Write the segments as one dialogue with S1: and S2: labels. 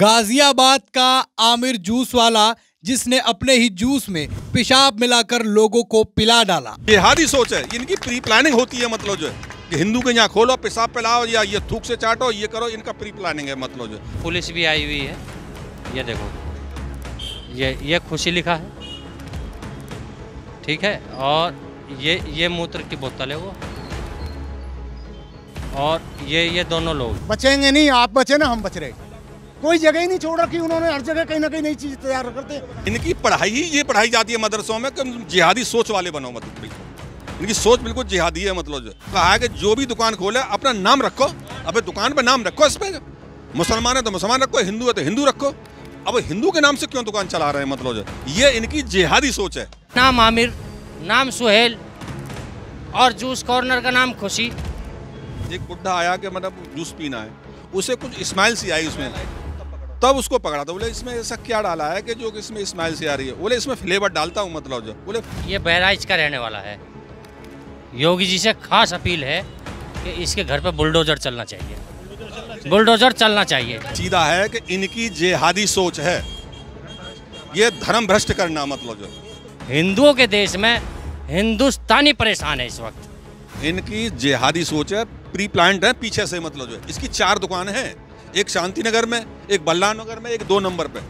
S1: गाजियाबाद का आमिर जूस वाला जिसने अपने ही जूस में पेशाब
S2: मिलाकर लोगों को पिला डाला बिहारी सोच है इनकी प्री प्लानिंग होती है मतलब जो है कि हिंदू के यहाँ खोलो पेशाब पिलाओ या ये थूक से चाटो ये करो इनका प्री प्लानिंग है मतलब जो
S3: पुलिस भी आई हुई है ये देखो ये ये खुशी लिखा है ठीक है और ये ये मूत्र की बोतल है वो और ये ये दोनों लोग
S4: बचेंगे नहीं आप बचे ना हम बच रहे कोई जगह ही नहीं छोड़ रखी उन्होंने हर जगह कहीं ना कहीं नई चीज़ तैयार करते
S2: इनकी पढ़ाई ही ये पढ़ाई जाती है मदरसों में कि जिहादी सोच वाले बनो मतलब बिल्कुल इनकी सोच बिल्कुल जिहादी है मतलब जो कहा है कि जो भी दुकान खोले अपना नाम रखो अब दुकान पर नाम रखो इस पर मुसलमान है तो मुसलमान रखो हिंदू है तो हिंदू रखो अब हिंदू के नाम से क्यों दुकान चला रहे हैं मतलब जो ये इनकी जिहादी सोच है
S3: नाम आमिर नाम सुहेल और जूस कॉर्नर का नाम खुशी
S2: एक बुढ़ा आया कि मतलब जूस पीना है उसे कुछ स्माइल सी आई उसमें तब उसको पकड़ा था बोले इसमें ऐसा क्या डाला है कि जो इसमें स्माइल से आ रही है बोले इसमें फ्लेवर डालता हूँ मतलब जो
S3: बोले ये बहराइच का रहने वाला है योगी जी से खास अपील है कि इसके घर पर बुलडोजर चलना चाहिए बुलडोजर चलना चाहिए सीधा है कि
S2: इनकी जेहादी सोच है ये धर्म भ्रष्ट करना मतलब जो हिंदुओं
S3: के देश में हिंदुस्तानी परेशान है इस वक्त
S2: इनकी जेहादी सोच है प्री प्लांट है पीछे से मतलब जो इसकी चार दुकान है एक शांति नगर में एक बल्ला नगर में एक दो नंबर पे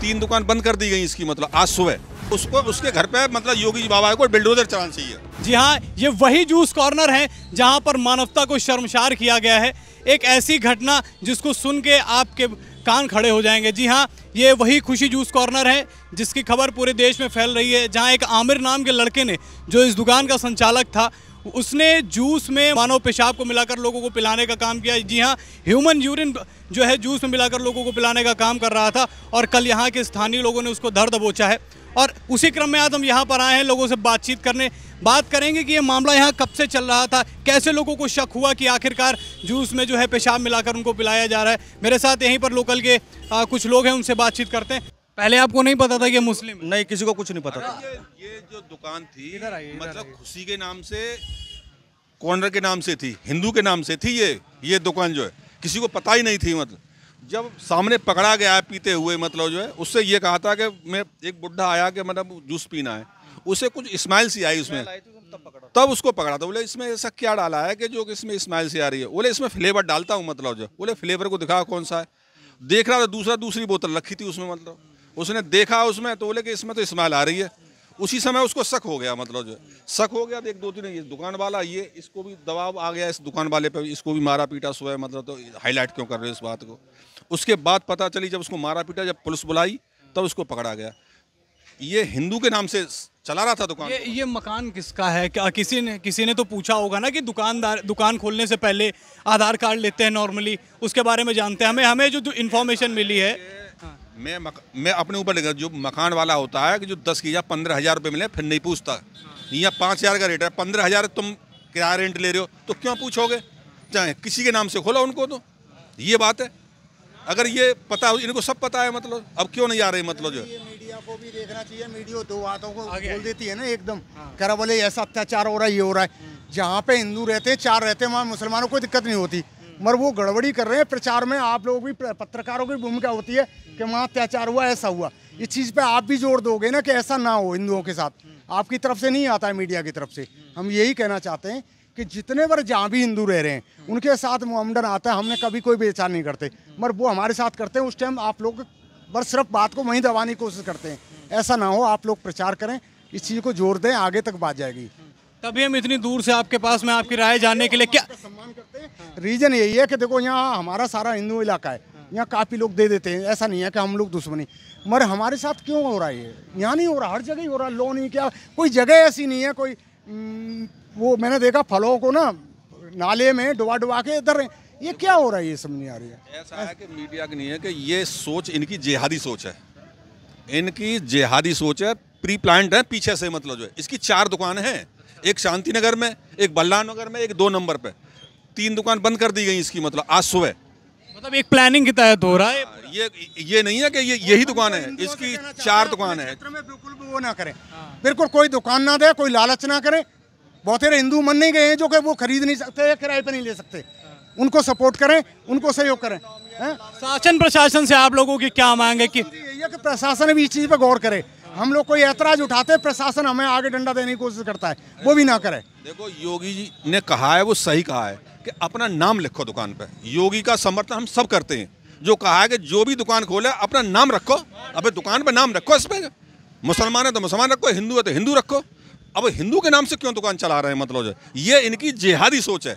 S2: तीन दुकान बंद कर दी गई इसकी मतलब आज सुबह उसको उसके घर पे मतलब योगी बाबा को बिल्डोजर चलाना चाहिए जी हाँ ये वही जूस कॉर्नर है जहाँ पर
S1: मानवता को शर्मसार किया गया है एक ऐसी घटना जिसको सुन के आपके कान खड़े हो जाएंगे जी हाँ ये वही खुशी जूस कॉर्नर है जिसकी खबर पूरे देश में फैल रही है जहाँ एक आमिर नाम के लड़के ने जो इस दुकान का संचालक था उसने जूस में मानव पेशाब को मिलाकर लोगों को पिलाने का काम किया जी हाँ ह्यूमन यूरिन जो है जूस में मिलाकर लोगों को पिलाने का काम कर रहा था और कल यहाँ के स्थानीय लोगों ने उसको धर दबोचा है और उसी क्रम में आज हम यहाँ पर आए हैं लोगों से बातचीत करने बात करेंगे कि ये मामला यहाँ कब से चल रहा था कैसे लोगों को शक हुआ कि आखिरकार जूस में जो है पेशाब मिलाकर उनको पिलाया जा रहा है मेरे साथ यहीं पर लोकल के आ, कुछ लोग हैं उनसे बातचीत करते हैं पहले आपको नहीं पता था कि मुस्लिम नहीं किसी को कुछ नहीं पता था ये, जो दुकान थी
S2: मतलब खुशी के नाम से कॉर्नर के नाम से थी हिंदू के नाम से थी ये ये दुकान जो है किसी को पता ही नहीं थी मतलब जब सामने पकड़ा गया पीते हुए मतलब जो है उससे ये कहा था कि मैं एक बुढ़ा आया कि मतलब जूस पीना है उसे कुछ स्माइल सी आई उसमें तो तब उसको पकड़ा था तो बोले इसमें ऐसा क्या डाला है कि जो इसमें स्माइल सी आ रही है बोले इसमें फ्लेवर डालता हूँ मतलब जो बोले फ्लेवर को दिखा कौन सा है देख रहा था दूसरा दूसरी बोतल रखी थी उसमें मतलब उसने देखा उसमें तो बोले कि इसमें तो इस्माइल आ रही है उसी समय उसको शक हो गया मतलब जो शक हो गया देख दो तीन ये दुकान वाला ये इसको भी दबाव आ गया इस दुकान वाले पे इसको भी मारा पीटा सोया मतलब तो हाईलाइट क्यों कर रहे हो इस बात को उसके बाद पता चली जब उसको मारा पीटा जब पुलिस बुलाई तब उसको पकड़ा गया ये हिंदू के नाम से चला रहा था दुकान ये,
S1: ये मकान किसका है क्या किसी ने किसी ने तो पूछा होगा ना कि दुकानदार दुकान खोलने से पहले आधार कार्ड लेते हैं नॉर्मली उसके बारे में जानते हैं हमें हमें जो तो इन्फॉर्मेशन मिली है
S2: मैं मक, मैं अपने ऊपर लेकर जो मकान वाला होता है कि जो दस की या पंद्रह हज़ार रुपये मिले फिर नहीं पूछता यहाँ पाँच हज़ार का रेट है पंद्रह हज़ार तुम किराया रेंट ले रहे हो तो क्यों पूछोगे चाहे किसी के नाम से खोला उनको तो ये बात है अगर ये पता इनको सब पता है मतलब अब क्यों नहीं आ रही मतलब जो मीडिया को भी
S4: देखना चाहिए मीडिया दो बातों को बोल देती है ना एकदम हाँ। करा बोले ऐसा अत्याचार हो रहा है ये हो रहा है जहाँ पे हिंदू रहते हैं चार रहते हैं वहाँ मुसलमानों को दिक्कत नहीं होती मगर वो गड़बड़ी कर रहे हैं प्रचार में आप लोग भी पत्रकारों की भूमिका होती है कि वहाँ अत्याचार हुआ ऐसा हुआ इस चीज़ पे आप भी जोर दोगे ना कि ऐसा ना हो हिंदुओं के साथ आपकी तरफ से नहीं आता है मीडिया की तरफ से हम यही कहना चाहते हैं कि जितने बार जहाँ भी हिंदू रह रहे हैं उनके साथ मुहमडन आता है हमने कभी कोई बेचार नहीं करते मगर वो हमारे साथ करते हैं उस टाइम आप लोग बस सिर्फ बात को वहीं दबाने की कोशिश करते हैं ऐसा ना हो आप लोग प्रचार करें इस चीज़ को जोर दें आगे तक बात जाएगी
S1: तभी हम इतनी दूर से आपके पास में आपकी राय जानने के लिए क्या सम्मान
S4: करते हैं हाँ। रीजन यही है कि देखो यहाँ हमारा सारा हिंदू इलाका है हाँ। यहाँ काफ़ी लोग दे देते हैं ऐसा नहीं है कि हम लोग दुश्मनी मगर हमारे साथ क्यों हो रहा है ये यहाँ नहीं हो रहा हर जगह ही हो रहा लो नहीं क्या कोई जगह ऐसी नहीं है कोई वो मैंने देखा फलों को ना नाले में डुबा डुबा के इधर ये क्या हो रहा है ये समझ नहीं आ रही है
S2: ऐसा है कि मीडिया की नहीं है कि ये सोच इनकी जिहादी सोच है इनकी जिहादी सोच है प्री प्लांट है पीछे से मतलब जो है इसकी चार दुकान है एक शांति नगर में एक बल्ला नगर में एक दो नंबर पे तीन दुकान बंद कर दी गई इसकी मतलब आज सुबह मतलब एक प्लानिंग के तहत हो रहा है हाँ, ये ये नहीं है कि ये यही दुकान है इसकी चार दुकान है बिल्कुल वो ना करें बिल्कुल
S4: कोई दुकान ना दे कोई लालच ना करे बहुत सारे हिंदू मन नहीं गए हैं जो कि वो खरीद नहीं सकते या किराए पे नहीं ले सकते उनको सपोर्ट करें उनको सहयोग करें शासन प्रशासन से आप लोगों की क्या मांग है कि प्रशासन भी इस चीज़ पर गौर करे हम लोग कोई ऐतराज उठाते प्रशासन हमें आगे डंडा देने की कोशिश करता है वो भी ना करे
S2: देखो योगी जी ने कहा है वो सही कहा है कि अपना नाम लिखो दुकान पे योगी का समर्थन हम सब करते हैं जो कहा है कि जो भी दुकान खोले अपना नाम रखो अबे दुकान पे नाम रखो इस पर मुसलमान है तो मुसलमान रखो हिंदू है तो हिंदू रखो अब हिंदू के नाम से क्यों दुकान चला रहे हैं मतलब ये इनकी जेहादी सोच है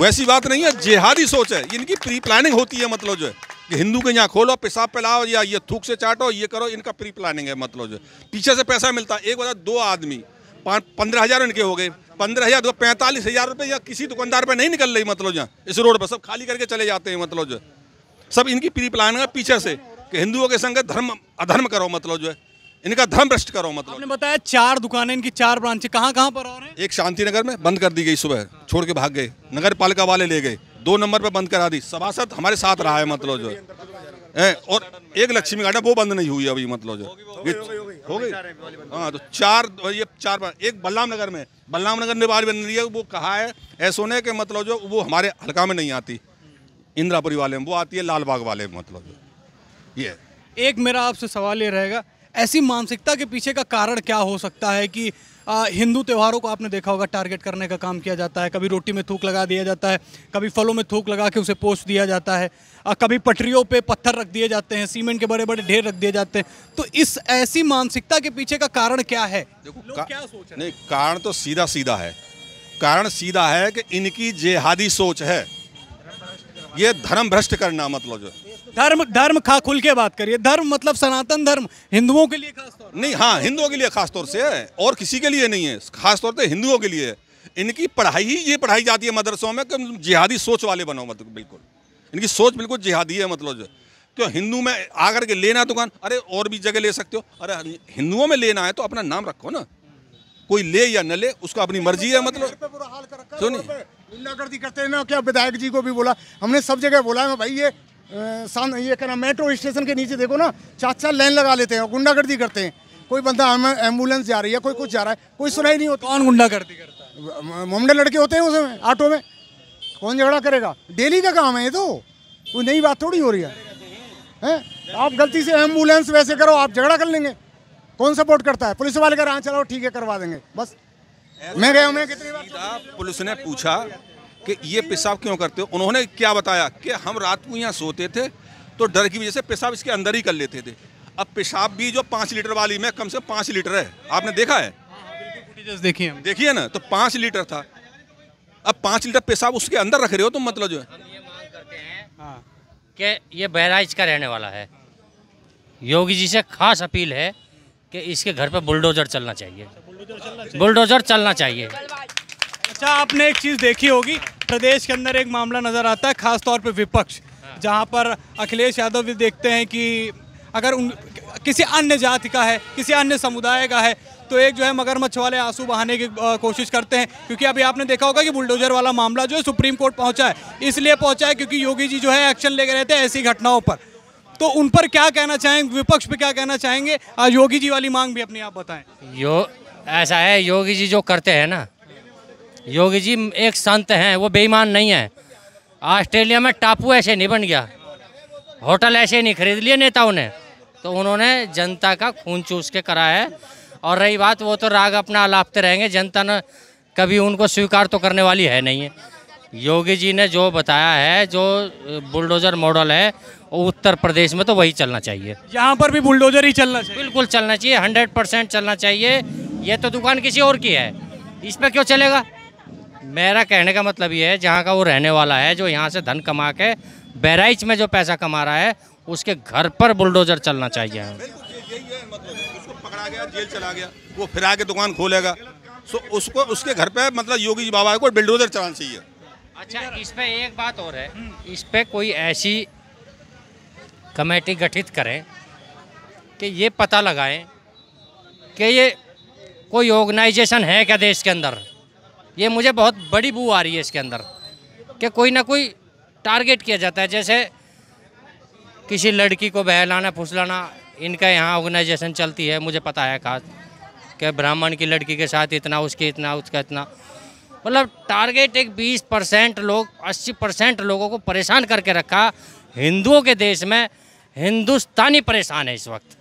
S2: वैसी बात नहीं है जेहादी सोच है इनकी प्री प्लानिंग होती है मतलब जो है हिंदू के यहाँ खोलो पेशाब पिलाओ या ये थूक से चाटो ये करो इनका प्री प्लानिंग है मतलब जो पीछे से पैसा मिलता एक बार दो आदमी पंद्रह हज़ार इनके हो गए पंद्रह हज़ार पैंतालीस हज़ार रुपये या किसी दुकानदार पे नहीं निकल रही मतलब यहाँ इस रोड पर सब खाली करके चले जाते हैं मतलब जो सब इनकी प्री प्लानिंग है पीछे से कि हिंदुओं के संग धर्म अधर्म करो मतलब जो है इनका धर्म भ्रष्ट करो मतलब आपने बताया चार दुकानें इनकी चार ब्रांचें कहाँ कहाँ पर और हैं एक शांति नगर में बंद कर दी गई सुबह छोड़ के भाग गए नगर पालिका वाले ले गए दो नंबर पर बंद करा दी सभासद हमारे साथ रहा है मतलब जो है और एक लक्ष्मी घाट वो बंद नहीं हुई अभी मतलब जो हो गई हाँ तो चार ये चार बार एक बल्लाम नगर में बल्लाम नगर ने बाहर बन रही है वो कहा है ऐसो ने के मतलब जो वो हमारे हल्का में नहीं आती इंदिरापुरी वाले में वो आती है लाल बाग वाले मतलब जो ये
S1: एक मेरा आपसे सवाल ये रहेगा ऐसी मानसिकता के पीछे का कारण क्या हो सकता है कि हिंदू त्योहारों को आपने देखा होगा टारगेट करने का काम किया जाता है कभी रोटी में थूक लगा दिया जाता है कभी फलों में थूक लगा के उसे पोष दिया जाता है कभी पटरियों पे पत्थर रख दिए जाते हैं सीमेंट के बड़े बड़े ढेर रख दिए जाते हैं तो इस ऐसी मानसिकता के पीछे का कारण
S2: क्या है देखो क्या सोच नहीं कारण तो सीधा सीधा है कारण सीधा है कि इनकी जेहादी सोच है ये धर्म भ्रष्ट करना मतलब जो है धर्म धर्म खा खुल के बात करिए धर्म मतलब सनातन धर्म हिंदुओं के लिए खास तौर नहीं हाँ हिंदुओं के लिए खास तौर से और किसी के लिए नहीं है खास तौर से हिंदुओं के लिए इनकी पढ़ाई ही ये पढ़ाई जाती है मदरसों में कि जिहादी सोच वाले बनो मतलब बिल्कुल इनकी सोच बिल्कुल जिहादी है मतलब जो क्यों तो हिंदू में आकर के लेना दुकान तो अरे और भी जगह ले सकते हो अरे हिंदुओं में लेना है तो अपना नाम रखो ना कोई ले या न ले उसको अपनी मर्जी है मतलब सुनिए
S4: गुंडागर्दी करते हैं ना क्या विधायक जी को भी बोला हमने सब जगह बोला है भाई ये ये क्या नाम मेट्रो स्टेशन के नीचे देखो ना चार चार लाइन लगा लेते हैं और गुंडागर्दी करते हैं कोई बंदा एम्बुलेंस जा रही है कोई कुछ जा रहा है कोई सुनाई नहीं होता कौन गुंडागर्दी करता है मुमडे लड़के होते हैं उसमें ऑटो में कौन झगड़ा करेगा डेली का काम है ये तो कोई नई बात थोड़ी हो रही है हैं आप गलती से एम्बुलेंस वैसे करो आप झगड़ा कर लेंगे कौन सपोर्ट करता है पुलिस वाले कह रहे हैं हाँ, चलो ठीक है करवा देंगे बस
S2: मैं गया मैं कितनी बार पुलिस ने पूछा कि ये पेशाब क्यों करते हो उन्होंने क्या बताया कि हम रात को यहाँ सोते थे तो डर की वजह से पेशाब इसके अंदर ही कर लेते थे अब पेशाब भी जो पाँच लीटर वाली में कम से कम पाँच लीटर है आपने देखा है देखिए हाँ, हाँ, देखिए ना तो पाँच लीटर था अब पाँच लीटर पेशाब उसके अंदर रख रहे हो तो मतलब जो है
S3: हाँ। कि ये बहराइच का रहने वाला है योगी जी से खास अपील है कि इसके घर पर अच्छा, बुलडोजर चलना चाहिए, बुलडोजर चलना चाहिए। अच्छा आपने एक चीज़ देखी
S1: होगी प्रदेश के अंदर एक मामला नज़र आता है खासतौर पर विपक्ष जहाँ पर अखिलेश यादव भी देखते हैं कि अगर उन किसी अन्य जाति का है किसी अन्य समुदाय का है तो एक जो है मगरमच्छ वाले आंसू बहाने की कोशिश करते हैं क्योंकि अभी आपने देखा होगा कि बुलडोजर वाला मामला जो है सुप्रीम कोर्ट पहुंचा है इसलिए पहुंचा है क्योंकि योगी जी जो है एक्शन ले रहे थे ऐसी घटनाओं पर तो उन पर क्या कहना चाहेंगे विपक्ष पर क्या कहना चाहेंगे योगी जी वाली मांग भी अपनी आप बताएं
S3: यो ऐसा है योगी जी जो करते हैं ना योगी जी एक संत हैं वो बेईमान नहीं है ऑस्ट्रेलिया में टापू ऐसे नहीं बन गया होटल ऐसे नहीं खरीद लिए नेताओं ने तो उन्होंने जनता का खून चूस के करा है और रही बात वो तो राग अपना अलापते रहेंगे जनता ने कभी उनको स्वीकार तो करने वाली है नहीं है योगी जी ने जो बताया है जो बुलडोजर मॉडल है उत्तर प्रदेश में तो वही चलना चाहिए यहाँ पर भी बुलडोजर ही चलना चाहिए बिल्कुल चलना चाहिए हंड्रेड परसेंट चलना चाहिए ये तो दुकान किसी और की है इस पर क्यों चलेगा मेरा कहने का मतलब ये है जहाँ का वो रहने वाला है जो यहाँ से धन कमा के बहराइच में जो पैसा कमा रहा है उसके घर पर बुलडोजर चलना चाहिए उसको
S2: पकड़ा गया जेल चला गया वो फिर आके दुकान खोलेगा सो उसको उसके घर पे मतलब योगी जी बाबा को बुलडोजर चलाना चाहिए
S3: अच्छा इस पर एक बात और है हम्म। इस पर कोई ऐसी कमेटी गठित करें कि ये पता लगाएं कि ये कोई ऑर्गेनाइजेशन है क्या देश के अंदर ये मुझे बहुत बड़ी बू आ रही है इसके अंदर कि कोई ना कोई टारगेट किया जाता है जैसे किसी लड़की को बहलाना फुसलाना इनका यहाँ ऑर्गेनाइजेशन चलती है मुझे पता है खास कि ब्राह्मण की लड़की के साथ इतना उसके इतना उसका इतना मतलब टारगेट एक 20 परसेंट लोग 80 परसेंट लोगों को परेशान करके रखा हिंदुओं के देश में हिंदुस्तानी परेशान है इस वक्त